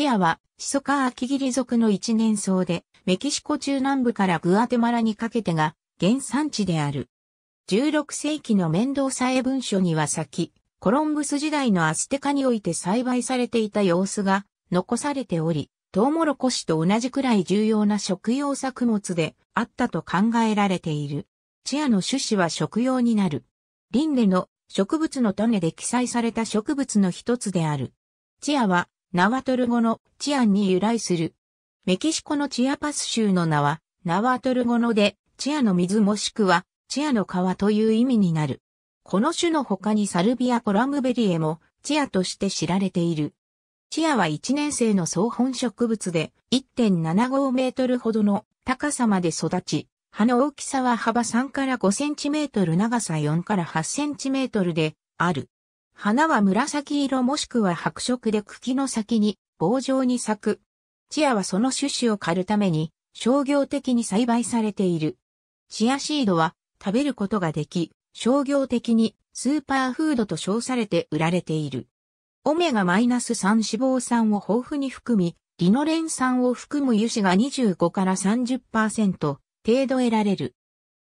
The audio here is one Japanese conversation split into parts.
チアは、シソカアキギリ族の一年草で、メキシコ中南部からグアテマラにかけてが原産地である。16世紀の面倒さえ文書には先、コロンブス時代のアステカにおいて栽培されていた様子が残されており、トウモロコシと同じくらい重要な食用作物であったと考えられている。チアの種子は食用になる。リンネの植物の種で記載された植物の一つである。チアはナワトル語のアンに由来する。メキシコのチアパス州の名は、ナワトル語ので、チアの水もしくは、チアの川という意味になる。この種の他にサルビアコラムベリエも、チアとして知られている。チアは1年生の総本植物で、1.75メートルほどの高さまで育ち、葉の大きさは幅3から5センチメートル長さ4から8センチメートルで、ある。花は紫色もしくは白色で茎の先に棒状に咲く。チアはその種子を刈るために商業的に栽培されている。チアシードは食べることができ、商業的にスーパーフードと称されて売られている。オメガ -3 脂肪酸を豊富に含み、リノレン酸を含む油脂が25から30%程度得られる。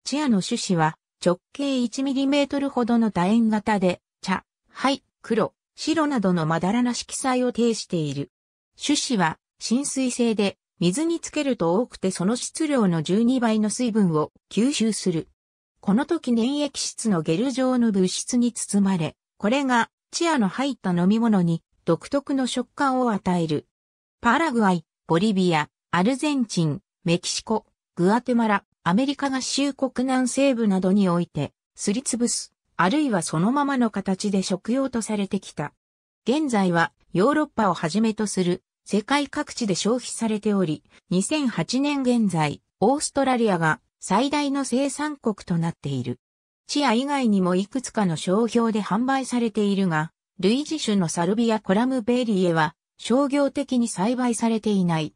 チアの種子は直径 1mm ほどの楕円型で、茶、灰、黒、白などのまだらな色彩を呈している。種子は浸水性で水につけると多くてその質量の12倍の水分を吸収する。この時粘液質のゲル状の物質に包まれ、これがチアの入った飲み物に独特の食感を与える。パラグアイ、ボリビア、アルゼンチン、メキシコ、グアテマラ、アメリカ合衆国南西部などにおいて、すりつぶす。あるいはそのままの形で食用とされてきた。現在はヨーロッパをはじめとする世界各地で消費されており、2008年現在、オーストラリアが最大の生産国となっている。チア以外にもいくつかの商標で販売されているが、類似種のサルビアコラムベリエは商業的に栽培されていない。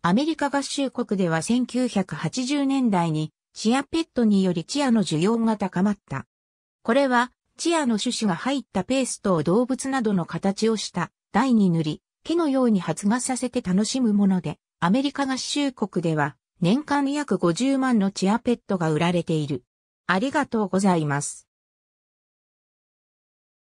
アメリカ合衆国では1980年代にチアペットによりチアの需要が高まった。これは、チアの種子が入ったペーストを動物などの形をした台に塗り、木のように発芽させて楽しむもので、アメリカ合衆国では年間約50万のチアペットが売られている。ありがとうございます。